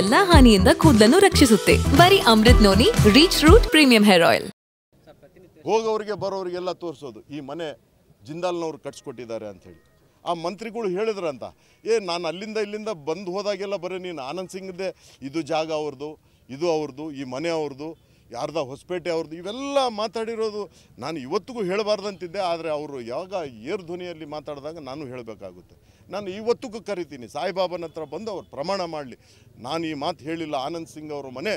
ಎಲ್ಲಾ ಹಾನಿಯಿಂದ ಕೂದಲನ್ನು ರಕ್ಷಿಸುತ್ತೆ ಬರೀ Amrut Noni reach root premium hair oil ಹೋಗೋರಿಗೆ ಬರೋರಿಗೆಲ್ಲ ತೋರಿಸೋದು ಈ ಮನೆ ಜಿಂದಾಲ್ನವ್ರು ಕಟ್ಸ್ಕೊಟ್ಟಿದ್ದಾರೆ ಹೇಳಿ ಆ ಮಂತ್ರಿಗಳು ಹೇಳಿದ್ರಂತ ಏ ನಾನು ಅಲ್ಲಿಂದ ಇಲ್ಲಿಂದ ಬಂದು ಹೋದಾಗೆಲ್ಲ ಬರೀ ನೀನು ಆನಂದ್ ಸಿಂಗ್ದೇ ಇದು ಜಾಗ ಅವ್ರದ್ದು ಇದು ಅವ್ರದ್ದು ಈ ಮನೆ ಅವ್ರದ್ದು ಯಾರ್ದ ಹೊಸಪೇಟೆ ಅವ್ರದ್ದು ಇವೆಲ್ಲ ಮಾತಾಡಿರೋದು ನಾನು ಇವತ್ತಿಗೂ ಹೇಳಬಾರ್ದಂತಿದ್ದೆ ಆದರೆ ಅವರು ಯಾವಾಗ ಏರ್ ಧ್ವನಿಯಲ್ಲಿ ಮಾತಾಡಿದಾಗ ನಾನು ಹೇಳಬೇಕಾಗುತ್ತೆ ನಾನು ಇವತ್ತಿಗೂ ಕರಿತೀನಿ ಸಾಯಿಬಾಬನ ಹತ್ರ ಬಂದು ಅವ್ರು ಪ್ರಮಾಣ ಮಾಡಲಿ ನಾನು ಈ ಮಾತು ಹೇಳಿಲ್ಲ ಆನಂದ್ ಸಿಂಗ್ ಅವರು ಮನೆ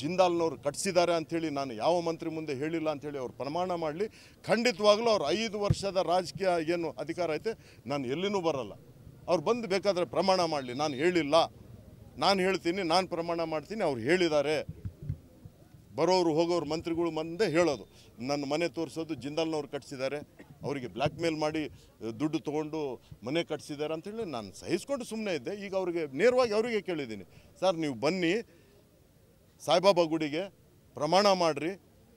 ಜಿಂದಾಲ್ನವ್ರು ಕಟ್ಸಿದ್ದಾರೆ ಅಂಥೇಳಿ ನಾನು ಯಾವ ಮಂತ್ರಿ ಮುಂದೆ ಹೇಳಿಲ್ಲ ಅಂಥೇಳಿ ಅವ್ರು ಪ್ರಮಾಣ ಮಾಡಲಿ ಖಂಡಿತವಾಗಲೂ ಅವ್ರು ಐದು ವರ್ಷದ ರಾಜಕೀಯ ಏನು ಅಧಿಕಾರ ಐತೆ ನಾನು ಎಲ್ಲಿನೂ ಬರಲ್ಲ ಅವ್ರು ಬಂದು ಬೇಕಾದರೆ ಪ್ರಮಾಣ ಮಾಡಲಿ ನಾನು ಹೇಳಿಲ್ಲ ನಾನು ಹೇಳ್ತೀನಿ ನಾನು ಪ್ರಮಾಣ ಮಾಡ್ತೀನಿ ಅವ್ರು ಹೇಳಿದ್ದಾರೆ ಬರೋರು ಹೋಗೋರು ಮಂತ್ರಿಗಳು ಮುಂದೆ ಹೇಳೋದು ನನ್ನ ಮನೆ ತೋರಿಸೋದು ಜಿಂದಾಲ್ನವ್ರು ಕಟ್ಸಿದ್ದಾರೆ ಅವರಿಗೆ ಬ್ಲ್ಯಾಕ್ ಮೇಲ್ ಮಾಡಿ ದುಡ್ಡು ತೊಗೊಂಡು ಮನೆ ಕಟ್ಸಿದ್ದಾರೆ ಅಂಥೇಳಿ ನಾನು ಸಹಿಸ್ಕೊಂಡು ಸುಮ್ಮನೆ ಇದ್ದೆ ಈಗ ಅವ್ರಿಗೆ ನೇರವಾಗಿ ಅವರಿಗೆ ಕೇಳಿದ್ದೀನಿ ಸರ್ ನೀವು ಬನ್ನಿ ಸಾಯಿಬಾಬಾ ಗುಡಿಗೆ ಪ್ರಮಾಣ ಮಾಡಿರಿ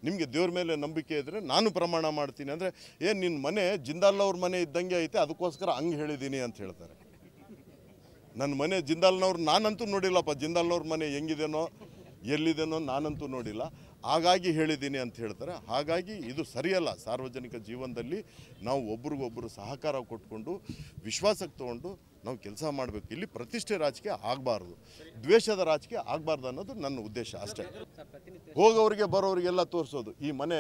ನಿಮಗೆ ದೇವ್ರ ಮೇಲೆ ನಂಬಿಕೆ ಇದ್ದರೆ ನಾನು ಪ್ರಮಾಣ ಮಾಡ್ತೀನಿ ಅಂದರೆ ಏನು ನಿನ್ನ ಮನೆ ಜಿಂದಾಲ್ನವ್ರ ಮನೆ ಇದ್ದಂಗೆ ಐತೆ ಅದಕ್ಕೋಸ್ಕರ ಹಂಗೆ ಹೇಳಿದ್ದೀನಿ ಅಂತ ಹೇಳ್ತಾರೆ ನನ್ನ ಮನೆ ಜಿಂದಾಲ್ನವ್ರು ನಾನಂತೂ ನೋಡಿಲ್ಲಪ್ಪ ಜಿಂದಾಲ್ನವ್ರ ಮನೆ ಹೆಂಗಿದೇನೋ ಎಲ್ಲಿದೆನೋ ನಾನಂತೂ ನೋಡಿಲ್ಲ ಹಾಗಾಗಿ ಹೇಳಿದ್ದೀನಿ ಅಂತ ಹೇಳ್ತಾರೆ ಹಾಗಾಗಿ ಇದು ಸರಿಯಲ್ಲ ಸಾರ್ವಜನಿಕ ಜೀವನದಲ್ಲಿ ನಾವು ಒಬ್ರಿಗೊಬ್ಬರು ಸಹಕಾರ ಕೊಟ್ಕೊಂಡು ವಿಶ್ವಾಸಕ್ಕೆ ತೊಗೊಂಡು ನಾವು ಕೆಲಸ ಮಾಡಬೇಕು ಇಲ್ಲಿ ಪ್ರತಿಷ್ಠೆ ರಾಜಕೀಯ ಆಗಬಾರ್ದು ದ್ವೇಷದ ರಾಜಕೀಯ ಆಗಬಾರ್ದು ಅನ್ನೋದು ನನ್ನ ಉದ್ದೇಶ ಅಷ್ಟೇ ಹೋಗೋರಿಗೆ ಬರೋರಿಗೆಲ್ಲ ತೋರಿಸೋದು ಈ ಮನೆ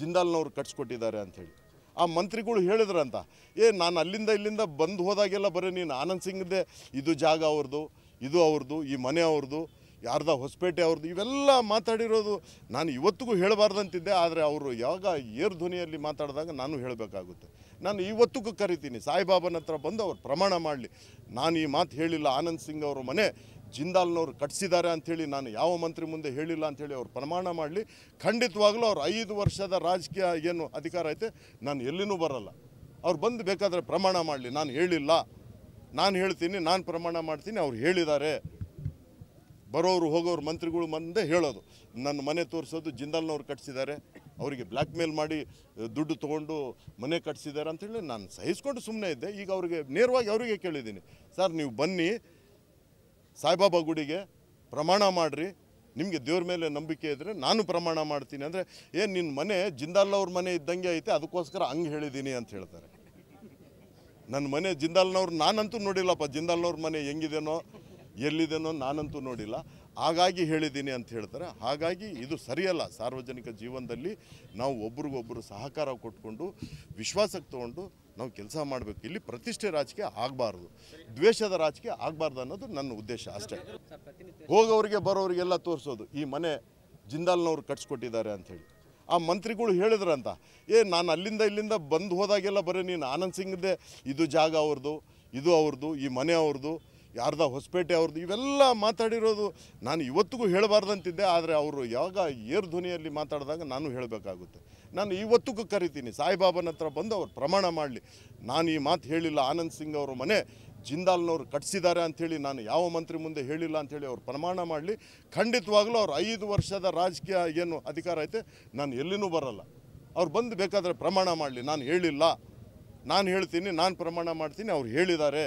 ಜಿಂದಾಲ್ನವ್ರು ಕಟ್ಸ್ಕೊಟ್ಟಿದ್ದಾರೆ ಅಂಥೇಳಿ ಆ ಮಂತ್ರಿಗಳು ಹೇಳಿದ್ರಂತ ಏ ನಾನು ಅಲ್ಲಿಂದ ಇಲ್ಲಿಂದ ಬಂದು ಹೋದಾಗೆಲ್ಲ ಬರೀ ನೀನು ಆನಂದ್ ಸಿಂಗ್ದೇ ಇದು ಜಾಗ ಅವ್ರದ್ದು ಇದು ಅವ್ರದ್ದು ಈ ಮನೆ ಅವ್ರದ್ದು ಯಾರ್ದ ಹೊಸಪೇಟೆ ಅವ್ರದ್ದು ಇವೆಲ್ಲ ಮಾತಾಡಿರೋದು ನಾನು ಇವತ್ತಿಗೂ ಹೇಳಬಾರ್ದಂತಿದ್ದೆ ಆದರೆ ಅವರು ಯಾವಾಗ ಏರ್ ಧ್ವನಿಯಲ್ಲಿ ಮಾತಾಡಿದಾಗ ನಾನು ಹೇಳಬೇಕಾಗುತ್ತೆ ನಾನು ಇವತ್ತಿಗೂ ಕರಿತೀನಿ ಸಾಯಿಬಾಬನ ಹತ್ರ ಬಂದು ಅವ್ರು ಪ್ರಮಾಣ ಮಾಡಲಿ ನಾನು ಈ ಮಾತು ಹೇಳಿಲ್ಲ ಆನಂದ್ ಸಿಂಗ್ ಅವರ ಮನೆ ಜಿಂದಾಲ್ನವ್ರು ಕಟ್ಸಿದ್ದಾರೆ ಅಂಥೇಳಿ ನಾನು ಯಾವ ಮಂತ್ರಿ ಮುಂದೆ ಹೇಳಿಲ್ಲ ಅಂಥೇಳಿ ಅವ್ರು ಪ್ರಮಾಣ ಮಾಡಲಿ ಖಂಡಿತವಾಗಲೂ ಅವ್ರು ಐದು ವರ್ಷದ ರಾಜಕೀಯ ಏನು ಅಧಿಕಾರ ಐತೆ ನಾನು ಎಲ್ಲಿನೂ ಬರಲ್ಲ ಅವ್ರು ಬಂದು ಬೇಕಾದರೆ ಪ್ರಮಾಣ ಮಾಡಲಿ ನಾನು ಹೇಳಿಲ್ಲ ನಾನು ಹೇಳ್ತೀನಿ ನಾನು ಪ್ರಮಾಣ ಮಾಡ್ತೀನಿ ಅವ್ರು ಹೇಳಿದ್ದಾರೆ ಬರೋರು ಹೋಗೋರು ಮಂತ್ರಿಗಳು ಮಂದೆ ಹೇಳೋದು ನನ್ನ ಮನೆ ತೋರಿಸೋದು ಜಿಂದಾಲ್ನವ್ರು ಕಟ್ಸಿದ್ದಾರೆ ಅವರಿಗೆ ಬ್ಲ್ಯಾಕ್ ಮೇಲ್ ಮಾಡಿ ದುಡ್ಡು ತೊಗೊಂಡು ಮನೆ ಕಟ್ಸಿದ್ದಾರೆ ಅಂತೇಳಿ ನಾನು ಸಹಿಸ್ಕೊಂಡು ಸುಮ್ಮನೆ ಇದ್ದೆ ಈಗ ಅವ್ರಿಗೆ ನೇರವಾಗಿ ಅವರಿಗೆ ಕೇಳಿದ್ದೀನಿ ಸರ್ ನೀವು ಬನ್ನಿ ಸಾಯಿಬಾಬಾ ಗುಡಿಗೆ ಪ್ರಮಾಣ ಮಾಡಿರಿ ನಿಮಗೆ ದೇವ್ರ ಮೇಲೆ ನಂಬಿಕೆ ಇದ್ದರೆ ನಾನು ಪ್ರಮಾಣ ಮಾಡ್ತೀನಿ ಅಂದರೆ ಏ ನಿನ್ನ ಮನೆ ಜಿಂದಾಲ್ನವ್ರ ಮನೆ ಇದ್ದಂಗೆ ಐತೆ ಅದಕ್ಕೋಸ್ಕರ ಹಂಗೆ ಹೇಳಿದ್ದೀನಿ ಅಂತ ಹೇಳ್ತಾರೆ ನನ್ನ ಮನೆ ಜಿಂದಾಲ್ನವ್ರು ನಾನಂತೂ ನೋಡಿಲ್ಲಪ್ಪ ಜಿಂದಾಲ್ನವ್ರ ಮನೆ ಹೆಂಗಿದೇನೋ ಎಲ್ಲಿದೆನೋ ನಾನಂತೂ ನೋಡಿಲ್ಲ ಹಾಗಾಗಿ ಹೇಳಿದ್ದೀನಿ ಅಂತ ಹೇಳ್ತಾರೆ ಹಾಗಾಗಿ ಇದು ಸರಿಯಲ್ಲ ಸಾರ್ವಜನಿಕ ಜೀವನದಲ್ಲಿ ನಾವು ಒಬ್ರಿಗೊಬ್ಬರು ಸಹಕಾರ ಕೊಟ್ಕೊಂಡು ವಿಶ್ವಾಸಕ್ಕೆ ತೊಗೊಂಡು ನಾವು ಕೆಲಸ ಮಾಡಬೇಕು ಇಲ್ಲಿ ಪ್ರತಿಷ್ಠೆ ರಾಜಕೀಯ ಆಗಬಾರ್ದು ದ್ವೇಷದ ರಾಜಕೀಯ ಆಗಬಾರ್ದು ಅನ್ನೋದು ನನ್ನ ಉದ್ದೇಶ ಅಷ್ಟೇ ಹೋಗೋರಿಗೆ ಬರೋರಿಗೆಲ್ಲ ತೋರಿಸೋದು ಈ ಮನೆ ಜಿಂದಾಲ್ನವ್ರು ಕಟ್ಸ್ಕೊಟ್ಟಿದ್ದಾರೆ ಅಂಥೇಳಿ ಆ ಮಂತ್ರಿಗಳು ಹೇಳಿದ್ರಂತ ಏ ನಾನು ಅಲ್ಲಿಂದ ಇಲ್ಲಿಂದ ಬಂದು ಹೋದಾಗೆಲ್ಲ ಬರೀ ನೀನು ಆನಂದ್ ಸಿಂಗ್ದೇ ಇದು ಜಾಗ ಅವ್ರದ್ದು ಇದು ಅವ್ರದ್ದು ಈ ಮನೆ ಅವ್ರದ್ದು ಯಾರ್ದ ಹೊಸಪೇಟೆ ಅವ್ರದ್ದು ಇವೆಲ್ಲ ಮಾತಾಡಿರೋದು ನಾನು ಇವತ್ತಿಗೂ ಹೇಳಬಾರ್ದಂತಿದ್ದೆ ಆದರೆ ಅವರು ಯಾವಾಗ ಏರ್ ಧ್ವನಿಯಲ್ಲಿ ಮಾತಾಡಿದಾಗ ನಾನು ಹೇಳಬೇಕಾಗುತ್ತೆ ನಾನು ಇವತ್ತಿಗೂ ಕರಿತೀನಿ ಸಾಯಿಬಾಬನ ಹತ್ರ ಬಂದು ಅವ್ರು ಪ್ರಮಾಣ ಮಾಡಲಿ ನಾನು ಈ ಮಾತು ಹೇಳಿಲ್ಲ ಆನಂದ್ ಸಿಂಗ್ ಅವರು ಮನೆ ಜಿಂದಾಲ್ನವ್ರು ಕಟ್ಸಿದ್ದಾರೆ ಅಂಥೇಳಿ ನಾನು ಯಾವ ಮಂತ್ರಿ ಮುಂದೆ ಹೇಳಿಲ್ಲ ಅಂಥೇಳಿ ಅವ್ರು ಪ್ರಮಾಣ ಮಾಡಲಿ ಖಂಡಿತವಾಗಲೂ ಅವ್ರು ಐದು ವರ್ಷದ ರಾಜಕೀಯ ಏನು ಅಧಿಕಾರ ಐತೆ ನಾನು ಎಲ್ಲಿನೂ ಬರಲ್ಲ ಅವ್ರು ಬಂದು ಬೇಕಾದರೆ ಪ್ರಮಾಣ ಮಾಡಲಿ ನಾನು ಹೇಳಿಲ್ಲ ನಾನು ಹೇಳ್ತೀನಿ ನಾನು ಪ್ರಮಾಣ ಮಾಡ್ತೀನಿ ಅವ್ರು ಹೇಳಿದ್ದಾರೆ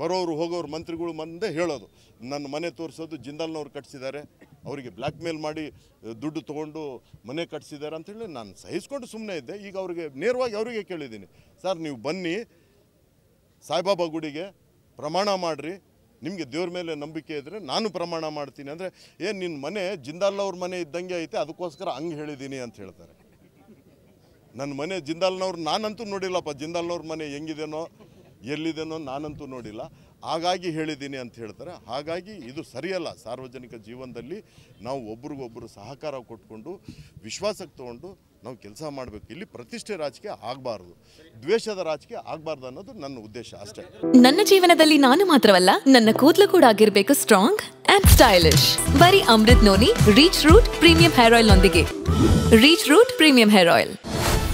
ಬರೋರು ಹೋಗೋರು ಮಂತ್ರಿಗಳು ಮುಂದೆ ಹೇಳೋದು ನನ್ನ ಮನೆ ತೋರಿಸೋದು ಜಿಂದಾಲ್ನವ್ರು ಕಟ್ಸಿದ್ದಾರೆ ಅವರಿಗೆ ಬ್ಲ್ಯಾಕ್ ಮೇಲ್ ಮಾಡಿ ದುಡ್ಡು ತೊಗೊಂಡು ಮನೆ ಕಟ್ಸಿದ್ದಾರೆ ಅಂತೇಳಿ ನಾನು ಸಹಿಸ್ಕೊಂಡು ಸುಮ್ಮನೆ ಇದ್ದೆ ಈಗ ಅವರಿಗೆ ನೇರವಾಗಿ ಅವರಿಗೆ ಕೇಳಿದ್ದೀನಿ ಸರ್ ನೀವು ಬನ್ನಿ ಸಾಯಿಬಾಬಾ ಗುಡಿಗೆ ಪ್ರಮಾಣ ಮಾಡಿರಿ ನಿಮಗೆ ದೇವ್ರ ಮೇಲೆ ನಂಬಿಕೆ ಇದ್ದರೆ ನಾನು ಪ್ರಮಾಣ ಮಾಡ್ತೀನಿ ಅಂದರೆ ಏನು ನಿನ್ನ ಮನೆ ಜಿಂದಾಲ್ನವ್ರ ಮನೆ ಇದ್ದಂಗೆ ಐತೆ ಅದಕ್ಕೋಸ್ಕರ ಹಂಗೆ ಹೇಳಿದ್ದೀನಿ ಅಂತ ಹೇಳ್ತಾರೆ ನನ್ನ ಮನೆ ಜಿಂದಾಲ್ನವ್ರು ನಾನಂತೂ ನೋಡಿಲ್ಲಪ್ಪ ಜಿಂದಾಲ್ನವ್ರ ಮನೆ ಹೆಂಗಿದೇನೋ ಎಲ್ಲಿದೆನೋ ನಾನಂತೂ ನೋಡಿಲ್ಲ ಹಾಗಾಗಿ ಹೇಳಿದ್ದೀನಿ ಅಂತ ಹೇಳ್ತಾರೆ ಹಾಗಾಗಿ ಇದು ಸರಿಯಲ್ಲ ಸಾರ್ವಜನಿಕ ಜೀವನದಲ್ಲಿ ನಾವು ಒಬ್ರಿಗೊಬ್ಬರು ಸಹಕಾರ ಕೊಟ್ಕೊಂಡು ವಿಶ್ವಾಸಕ್ಕೆ ತೊಗೊಂಡು ನಾವು ಕೆಲಸ ಮಾಡಬೇಕು ಇಲ್ಲಿ ಪ್ರತಿಷ್ಠೆ ರಾಜಕೀಯ ಆಗಬಾರ್ದು ದ್ವೇಷದ ರಾಜಕೀಯ ಆಗಬಾರ್ದು ಅನ್ನೋದು ನನ್ನ ಉದ್ದೇಶ ಅಷ್ಟೇ ನನ್ನ ಜೀವನದಲ್ಲಿ ನಾನು ಮಾತ್ರವಲ್ಲ ನನ್ನ ಕೂದಲು ಕೂಡ ಆಗಿರಬೇಕು ಸ್ಟ್ರಾಂಗ್ ಆ್ಯಂಡ್ ಸ್ಟೈಲಿಶ್ ಬರೀ Amrut Noni reach root premium hair oil ನೊಂದಿಗೆ reach root premium hair oil